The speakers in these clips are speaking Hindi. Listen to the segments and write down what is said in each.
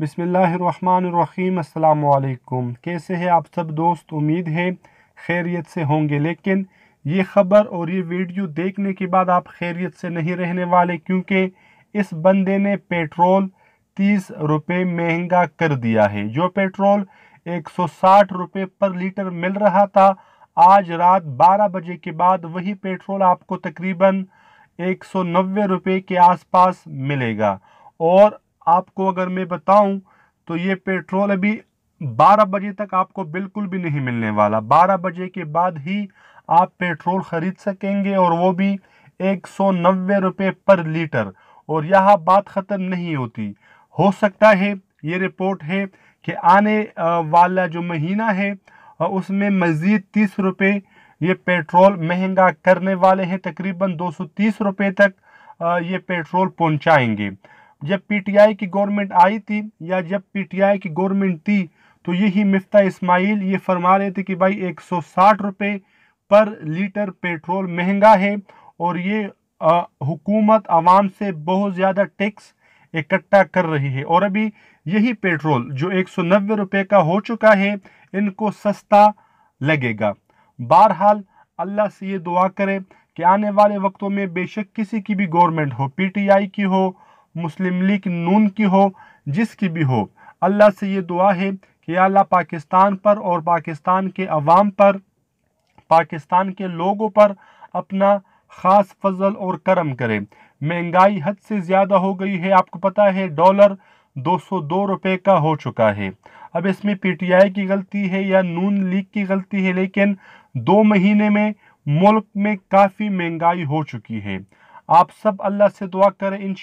बिसमीम कैसे हैं आप सब दोस्त उम्मीद है खैरियत से होंगे लेकिन ये ख़बर और ये वीडियो देखने के बाद आप खैरियत से नहीं रहने वाले क्योंकि इस बंदे ने पेट्रोल तीस रुपये महंगा कर दिया है जो पेट्रोल एक सौ साठ रुपये पर लीटर मिल रहा था आज रात बारह बजे के बाद वही पेट्रोल आपको तकरीबन एक सौ नब्बे रुपये के आसपास मिलेगा और आपको अगर मैं बताऊं तो ये पेट्रोल अभी 12 बजे तक आपको बिल्कुल भी नहीं मिलने वाला 12 बजे के बाद ही आप पेट्रोल ख़रीद सकेंगे और वो भी एक सौ रुपये पर लीटर और यह बात ख़त्म नहीं होती हो सकता है ये रिपोर्ट है कि आने वाला जो महीना है उसमें मज़ीद तीस रुपये ये पेट्रोल महंगा करने वाले हैं तकरीबन दो सौ तीस रुपये तक ये पेट्रोल पहुंचाएंगे जब पीटीआई की गवर्नमेंट आई थी या जब पीटीआई की गवर्नमेंट थी तो यही मिफ्ता इस्माइल ये फरमा रहे थे कि भाई एक सौ पर लीटर पेट्रोल महंगा है और ये हुकूमत आवाम से बहुत ज़्यादा टैक्स इकट्ठा कर रही है और अभी यही पेट्रोल जो एक सौ का हो चुका है इनको सस्ता लगेगा बहरहाल अल्लाह से ये दुआ करें कि आने वाले वक्तों में बेशक किसी की भी गवर्नमेंट हो पीटीआई की हो मुस्लिम लीग नून की हो जिसकी भी हो अल्लाह से ये दुआ है कि अल्लाह पाकिस्तान पर और पाकिस्तान के अवाम पर पाकिस्तान के लोगों पर अपना ख़ास फजल और करम करें महंगाई हद से ज़्यादा हो गई है आपको पता है डॉलर 202 रुपए का हो चुका है अब इसमें पीटीआई की गलती है या नून लीग की गलती है लेकिन दो महीने में मुल्क में काफ़ी महंगाई हो चुकी है आप सब अल्लाह से दुआ करें इन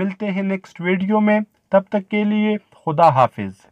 मिलते हैं नेक्स्ट वीडियो में तब तक के लिए खुदा हाफिज़